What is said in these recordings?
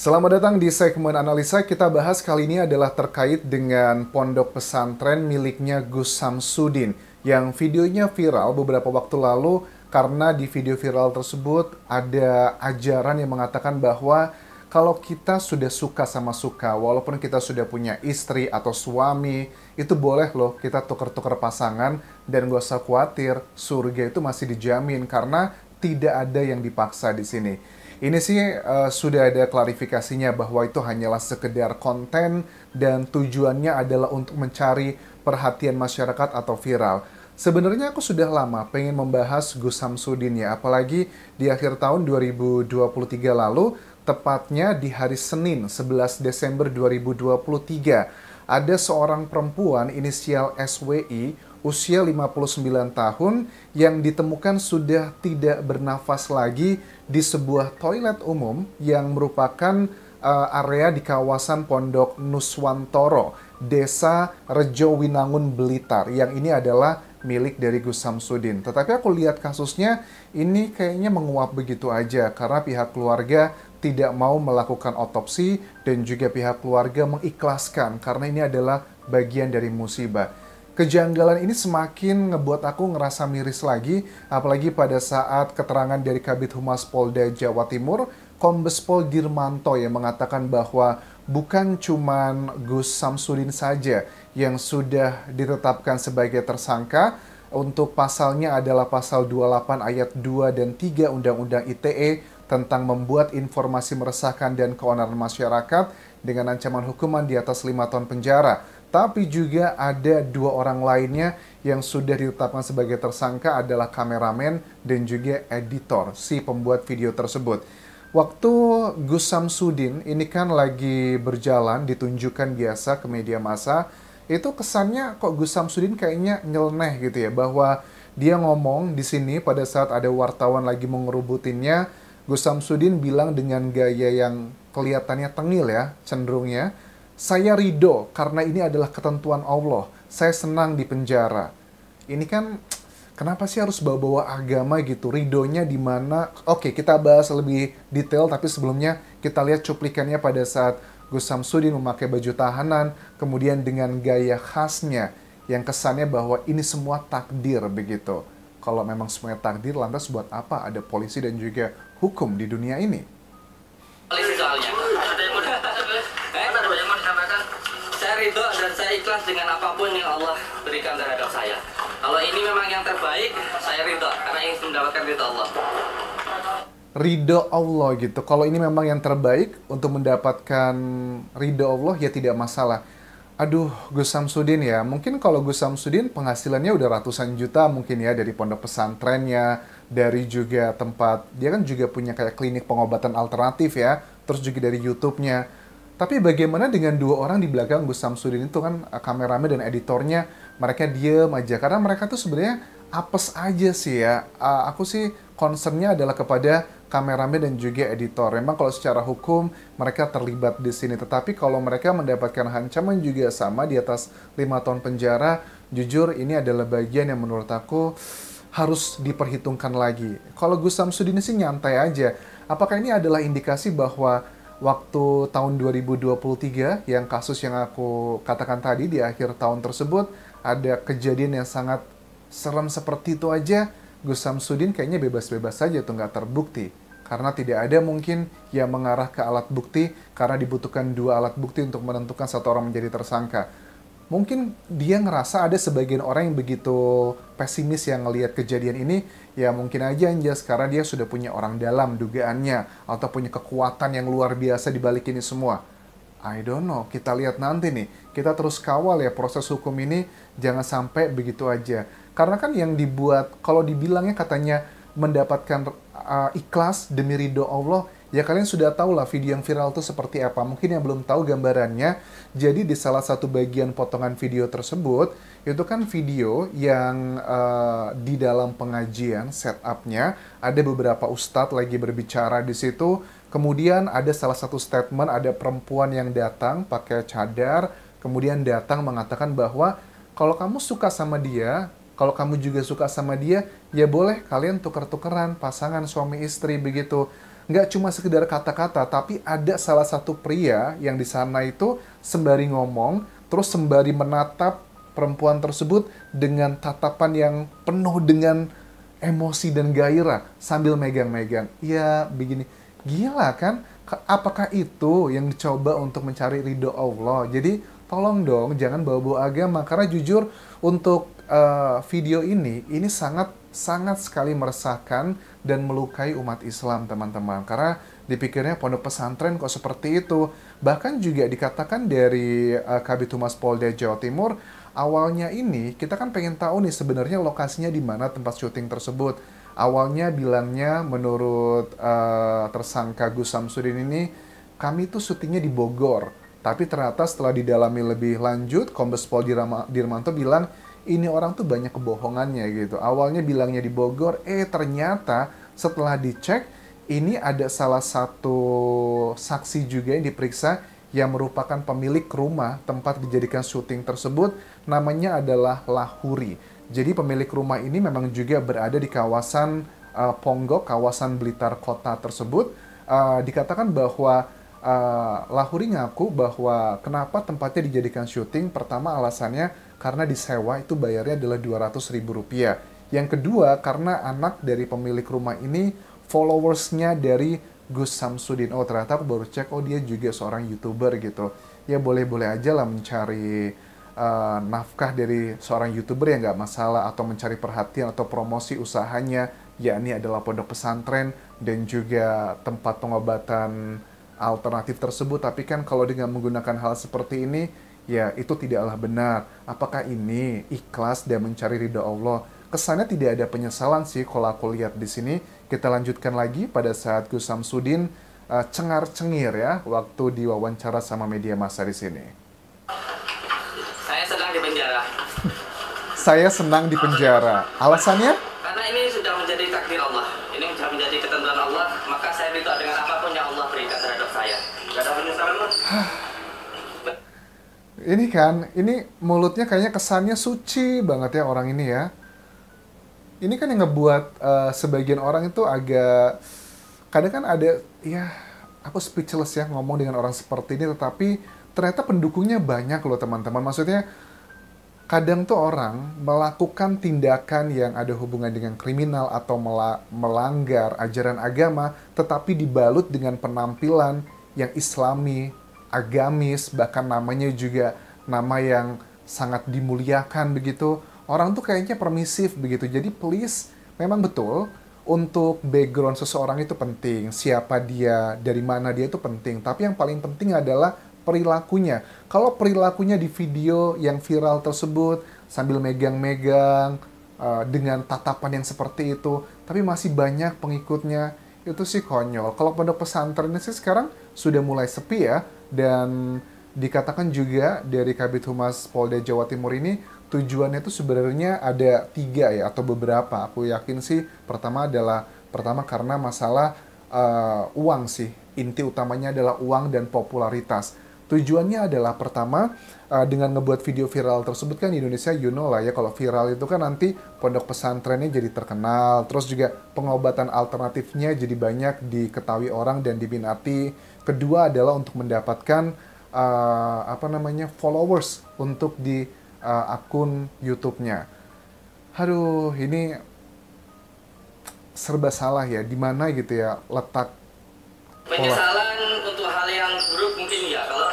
Selamat datang di segmen analisa. Kita bahas kali ini adalah terkait dengan pondok pesantren miliknya Gus Samsudin yang videonya viral beberapa waktu lalu karena di video viral tersebut ada ajaran yang mengatakan bahwa kalau kita sudah suka sama suka, walaupun kita sudah punya istri atau suami, itu boleh loh kita tuker-tuker pasangan dan gak usah khawatir, surga itu masih dijamin karena tidak ada yang dipaksa di sini. Ini sih uh, sudah ada klarifikasinya bahwa itu hanyalah sekedar konten dan tujuannya adalah untuk mencari perhatian masyarakat atau viral. Sebenarnya aku sudah lama pengen membahas Gus Samsudin ya, apalagi di akhir tahun 2023 lalu, tepatnya di hari Senin 11 Desember 2023, ada seorang perempuan inisial SWI usia 59 tahun yang ditemukan sudah tidak bernafas lagi di sebuah toilet umum yang merupakan uh, area di kawasan Pondok Nuswantoro, Desa Rejo Winangun Blitar yang ini adalah milik dari Gus Samsudin. Tetapi aku lihat kasusnya ini kayaknya menguap begitu aja karena pihak keluarga tidak mau melakukan otopsi dan juga pihak keluarga mengikhlaskan karena ini adalah bagian dari musibah kejanggalan ini semakin ngebuat aku ngerasa miris lagi, apalagi pada saat keterangan dari Kabit Humas Polda Jawa Timur, Kombes Pol Dirmanto yang mengatakan bahwa bukan cuma Gus Samsudin saja yang sudah ditetapkan sebagai tersangka, untuk pasalnya adalah pasal 28 ayat 2 dan 3 Undang-Undang ITE tentang membuat informasi meresahkan dan keonaran masyarakat dengan ancaman hukuman di atas lima tahun penjara tapi juga ada dua orang lainnya yang sudah ditetapkan sebagai tersangka adalah kameramen dan juga editor si pembuat video tersebut. Waktu Gus Samsudin ini kan lagi berjalan ditunjukkan biasa ke media massa, itu kesannya kok Gus Samsudin kayaknya nyeleneh gitu ya bahwa dia ngomong di sini pada saat ada wartawan lagi mengerubutinnya, Gus Samsudin bilang dengan gaya yang kelihatannya tengil ya, cenderungnya saya ridho karena ini adalah ketentuan Allah. Saya senang di penjara. Ini kan kenapa sih harus bawa-bawa agama gitu? Ridhonya di mana? Oke, kita bahas lebih detail tapi sebelumnya kita lihat cuplikannya pada saat Gus Samsudin memakai baju tahanan kemudian dengan gaya khasnya yang kesannya bahwa ini semua takdir begitu. Kalau memang semuanya takdir, lantas buat apa ada polisi dan juga hukum di dunia ini? Polisi soalnya. saya ikhlas dengan apapun yang Allah berikan terhadap saya. Kalau ini memang yang terbaik, saya ridho karena ingin mendapatkan ridho Allah. Ridho Allah gitu. Kalau ini memang yang terbaik untuk mendapatkan ridho Allah ya tidak masalah. Aduh, Gus Samsudin ya. Mungkin kalau Gus Samsudin penghasilannya udah ratusan juta mungkin ya dari pondok pesantrennya, dari juga tempat dia kan juga punya kayak klinik pengobatan alternatif ya, terus juga dari YouTube-nya tapi bagaimana dengan dua orang di belakang Gus Samsudin itu kan eh, kameramen dan editornya mereka diem aja karena mereka tuh sebenarnya apes aja sih ya. Uh, aku sih concernnya adalah kepada kameramen dan juga editor. Memang kalau secara hukum mereka terlibat di sini, tetapi kalau mereka mendapatkan ancaman juga sama di atas lima tahun penjara, jujur ini adalah bagian yang menurut aku harus diperhitungkan lagi. Kalau Gus Samsudin sih nyantai aja. Apakah ini adalah indikasi bahwa waktu tahun 2023 yang kasus yang aku katakan tadi di akhir tahun tersebut ada kejadian yang sangat serem seperti itu aja Gus Samsudin kayaknya bebas-bebas saja tuh nggak terbukti karena tidak ada mungkin yang mengarah ke alat bukti karena dibutuhkan dua alat bukti untuk menentukan satu orang menjadi tersangka mungkin dia ngerasa ada sebagian orang yang begitu pesimis yang ngelihat kejadian ini ya mungkin aja Anjas sekarang dia sudah punya orang dalam dugaannya atau punya kekuatan yang luar biasa di balik ini semua. I don't know, kita lihat nanti nih. Kita terus kawal ya proses hukum ini jangan sampai begitu aja. Karena kan yang dibuat kalau dibilangnya katanya mendapatkan uh, ikhlas demi ridho Allah ya kalian sudah tahu lah video yang viral itu seperti apa. Mungkin yang belum tahu gambarannya, jadi di salah satu bagian potongan video tersebut, itu kan video yang uh, di dalam pengajian setupnya, ada beberapa ustadz lagi berbicara di situ, kemudian ada salah satu statement, ada perempuan yang datang pakai cadar, kemudian datang mengatakan bahwa kalau kamu suka sama dia, kalau kamu juga suka sama dia, ya boleh kalian tuker-tukeran pasangan suami istri begitu nggak cuma sekedar kata-kata, tapi ada salah satu pria yang di sana itu sembari ngomong, terus sembari menatap perempuan tersebut dengan tatapan yang penuh dengan emosi dan gairah sambil megang-megang. Ya begini, gila kan? Apakah itu yang dicoba untuk mencari ridho Allah? Jadi tolong dong jangan bawa-bawa agama karena jujur untuk uh, video ini ini sangat sangat sekali meresahkan dan melukai umat Islam teman-teman karena dipikirnya pondok pesantren kok seperti itu bahkan juga dikatakan dari uh, Kabit Humas Polda Jawa Timur awalnya ini kita kan pengen tahu nih sebenarnya lokasinya di mana tempat syuting tersebut awalnya bilangnya menurut uh, tersangka Gus Samsudin ini kami itu syutingnya di Bogor tapi ternyata setelah didalami lebih lanjut Kombes Pol Dirma Dirmanto bilang ini orang tuh banyak kebohongannya gitu. Awalnya bilangnya di Bogor, eh ternyata setelah dicek ini ada salah satu saksi juga yang diperiksa yang merupakan pemilik rumah tempat dijadikan syuting tersebut namanya adalah Lahuri. Jadi pemilik rumah ini memang juga berada di kawasan uh, Ponggok, kawasan Blitar kota tersebut. Uh, dikatakan bahwa Eh, Lahuri ngaku bahwa kenapa tempatnya dijadikan syuting, pertama alasannya karena disewa itu bayarnya adalah 200 ribu rupiah. Yang kedua karena anak dari pemilik rumah ini followersnya dari Gus Samsudin. Oh ternyata aku baru cek, oh dia juga seorang youtuber gitu. Ya boleh-boleh aja lah mencari uh, nafkah dari seorang youtuber yang nggak masalah atau mencari perhatian atau promosi usahanya yakni adalah pondok pesantren dan juga tempat pengobatan alternatif tersebut, tapi kan kalau dengan menggunakan hal seperti ini, ya itu tidaklah benar. Apakah ini ikhlas dan mencari ridha Allah? Kesannya tidak ada penyesalan sih kalau aku lihat di sini. Kita lanjutkan lagi pada saat Gus Samsudin uh, cengar-cengir ya waktu diwawancara sama media massa di sini. Saya senang di penjara. Saya senang di penjara. Alasannya? ini kan, ini mulutnya kayaknya kesannya suci banget ya orang ini ya. Ini kan yang ngebuat uh, sebagian orang itu agak kadang kan ada ya aku speechless ya ngomong dengan orang seperti ini tetapi ternyata pendukungnya banyak loh teman-teman. Maksudnya kadang tuh orang melakukan tindakan yang ada hubungan dengan kriminal atau melanggar ajaran agama tetapi dibalut dengan penampilan yang islami agamis, bahkan namanya juga nama yang sangat dimuliakan begitu. Orang tuh kayaknya permisif begitu. Jadi please, memang betul untuk background seseorang itu penting. Siapa dia, dari mana dia itu penting. Tapi yang paling penting adalah perilakunya. Kalau perilakunya di video yang viral tersebut sambil megang-megang, eh, dengan tatapan yang seperti itu, tapi masih banyak pengikutnya, itu sih konyol. Kalau pondok pesantren sih sekarang sudah mulai sepi ya, dan dikatakan juga dari Kabit Humas Polda Jawa Timur ini tujuannya itu sebenarnya ada tiga ya atau beberapa. Aku yakin sih pertama adalah pertama karena masalah uh, uang sih inti utamanya adalah uang dan popularitas Tujuannya adalah pertama uh, dengan ngebuat video viral tersebut kan di Indonesia you know lah ya kalau viral itu kan nanti pondok pesantrennya jadi terkenal, terus juga pengobatan alternatifnya jadi banyak diketahui orang dan diminati. Kedua adalah untuk mendapatkan uh, apa namanya followers untuk di uh, akun YouTube-nya. Aduh, ini serba salah ya, di mana gitu ya letak penyesalan pola. untuk hal yang buruk mungkin ya kalau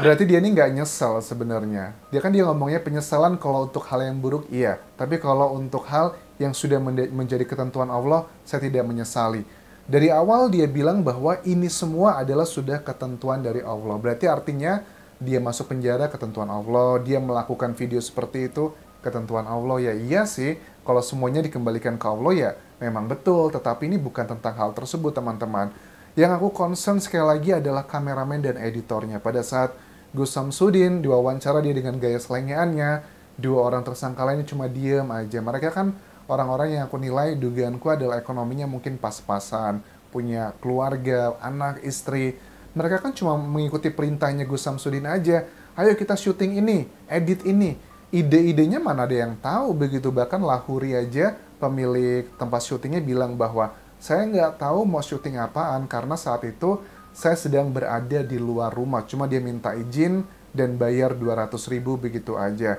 Berarti dia ini nggak nyesel sebenarnya. Dia kan dia ngomongnya penyesalan kalau untuk hal yang buruk iya, tapi kalau untuk hal yang sudah menjadi ketentuan Allah, saya tidak menyesali. Dari awal dia bilang bahwa ini semua adalah sudah ketentuan dari Allah. Berarti artinya dia masuk penjara ketentuan Allah, dia melakukan video seperti itu ketentuan Allah ya iya sih. Kalau semuanya dikembalikan ke Allah ya memang betul, tetapi ini bukan tentang hal tersebut teman-teman. Yang aku concern sekali lagi adalah kameramen dan editornya pada saat Gus Samsudin diwawancara dia dengan gaya selengeannya, dua orang tersangka lainnya cuma diem aja. Mereka kan orang-orang yang aku nilai dugaanku adalah ekonominya mungkin pas-pasan, punya keluarga, anak, istri. Mereka kan cuma mengikuti perintahnya Gus Samsudin aja. Ayo kita syuting ini, edit ini. Ide-idenya mana ada yang tahu begitu. Bahkan Lahuri aja pemilik tempat syutingnya bilang bahwa saya nggak tahu mau syuting apaan karena saat itu saya sedang berada di luar rumah. Cuma dia minta izin dan bayar 200 ribu begitu aja.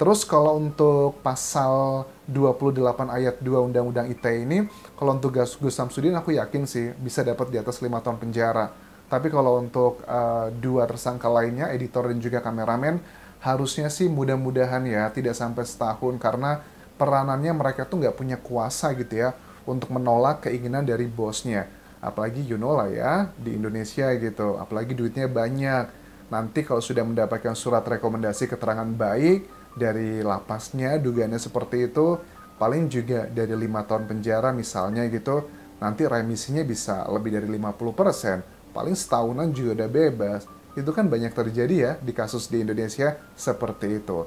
Terus kalau untuk pasal 28 ayat 2 Undang-Undang ITE ini, kalau untuk Gus Samsudin aku yakin sih bisa dapat di atas 5 tahun penjara. Tapi kalau untuk uh, dua tersangka lainnya, editor dan juga kameramen, harusnya sih mudah-mudahan ya tidak sampai setahun karena peranannya mereka tuh nggak punya kuasa gitu ya untuk menolak keinginan dari bosnya apalagi you know lah ya di Indonesia gitu apalagi duitnya banyak nanti kalau sudah mendapatkan surat rekomendasi keterangan baik dari lapasnya dugaannya seperti itu paling juga dari lima tahun penjara misalnya gitu nanti remisinya bisa lebih dari 50% paling setahunan juga udah bebas itu kan banyak terjadi ya di kasus di Indonesia seperti itu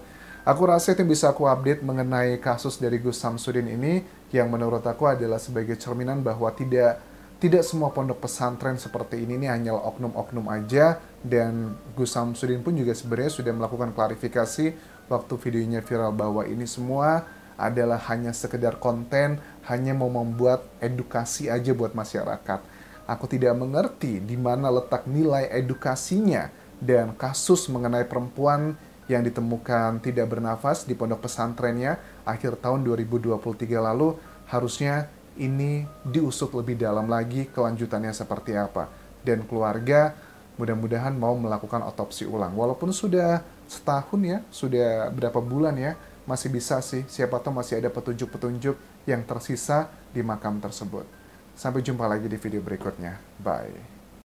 Aku rasa itu bisa aku update mengenai kasus dari Gus Samsudin ini yang menurut aku adalah sebagai cerminan bahwa tidak tidak semua pondok pesantren seperti ini ini hanya oknum-oknum aja dan Gus Samsudin pun juga sebenarnya sudah melakukan klarifikasi waktu videonya viral bahwa ini semua adalah hanya sekedar konten, hanya mau membuat edukasi aja buat masyarakat. Aku tidak mengerti di mana letak nilai edukasinya dan kasus mengenai perempuan yang ditemukan tidak bernafas di pondok pesantrennya akhir tahun 2023 lalu harusnya ini diusut lebih dalam lagi kelanjutannya seperti apa. Dan keluarga mudah-mudahan mau melakukan otopsi ulang. Walaupun sudah setahun ya, sudah berapa bulan ya, masih bisa sih, siapa tahu masih ada petunjuk-petunjuk yang tersisa di makam tersebut. Sampai jumpa lagi di video berikutnya. Bye.